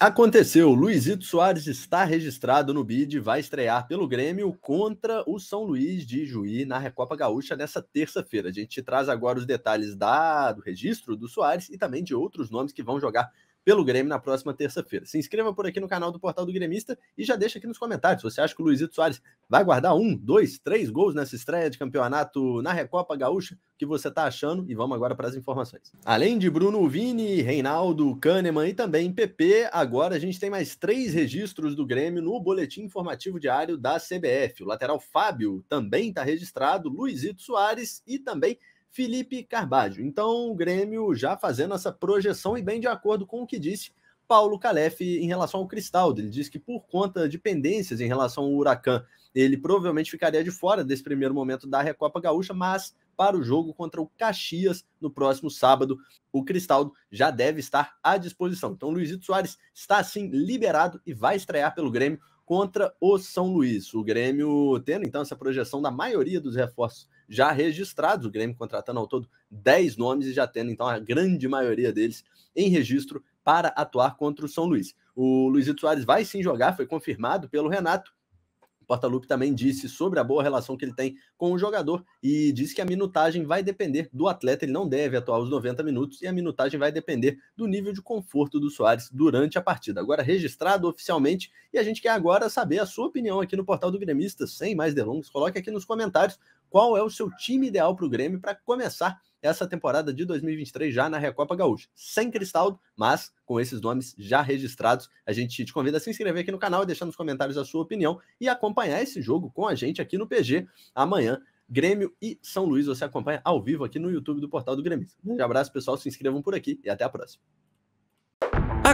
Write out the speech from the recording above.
Aconteceu, Luizito Soares está registrado no BID e vai estrear pelo Grêmio contra o São Luís de Juí na Recopa Gaúcha nessa terça-feira. A gente traz agora os detalhes da, do registro do Soares e também de outros nomes que vão jogar pelo Grêmio na próxima terça-feira. Se inscreva por aqui no canal do Portal do Gremista e já deixa aqui nos comentários. Você acha que o Luizito Soares vai guardar um, dois, três gols nessa estreia de campeonato na Recopa Gaúcha? O que você está achando? E vamos agora para as informações. Além de Bruno Vini, Reinaldo, Kahneman e também PP, agora a gente tem mais três registros do Grêmio no boletim informativo diário da CBF. O lateral Fábio também está registrado, Luizito Soares e também Felipe Carvalho. Então, o Grêmio já fazendo essa projeção e bem de acordo com o que disse Paulo Calef em relação ao Cristaldo. Ele disse que por conta de pendências em relação ao Huracan, ele provavelmente ficaria de fora desse primeiro momento da Recopa Gaúcha, mas para o jogo contra o Caxias no próximo sábado, o Cristaldo já deve estar à disposição. Então, Luizito Soares está assim liberado e vai estrear pelo Grêmio contra o São Luís. O Grêmio tendo então essa projeção da maioria dos reforços já registrados, o Grêmio contratando ao todo 10 nomes e já tendo então a grande maioria deles em registro para atuar contra o São Luís. O Luizito Soares vai sim jogar, foi confirmado pelo Renato, Portaluppi também disse sobre a boa relação que ele tem com o jogador e disse que a minutagem vai depender do atleta, ele não deve atuar os 90 minutos e a minutagem vai depender do nível de conforto do Soares durante a partida. Agora registrado oficialmente e a gente quer agora saber a sua opinião aqui no Portal do Gremista, sem mais delongas, coloque aqui nos comentários qual é o seu time ideal para o Grêmio para começar essa temporada de 2023 já na Recopa Gaúcha. Sem Cristaldo, mas com esses nomes já registrados. A gente te convida a se inscrever aqui no canal e deixar nos comentários a sua opinião e acompanhar esse jogo com a gente aqui no PG amanhã. Grêmio e São Luís, você acompanha ao vivo aqui no YouTube do Portal do Grêmio. Um abraço, pessoal. Se inscrevam por aqui e até a próxima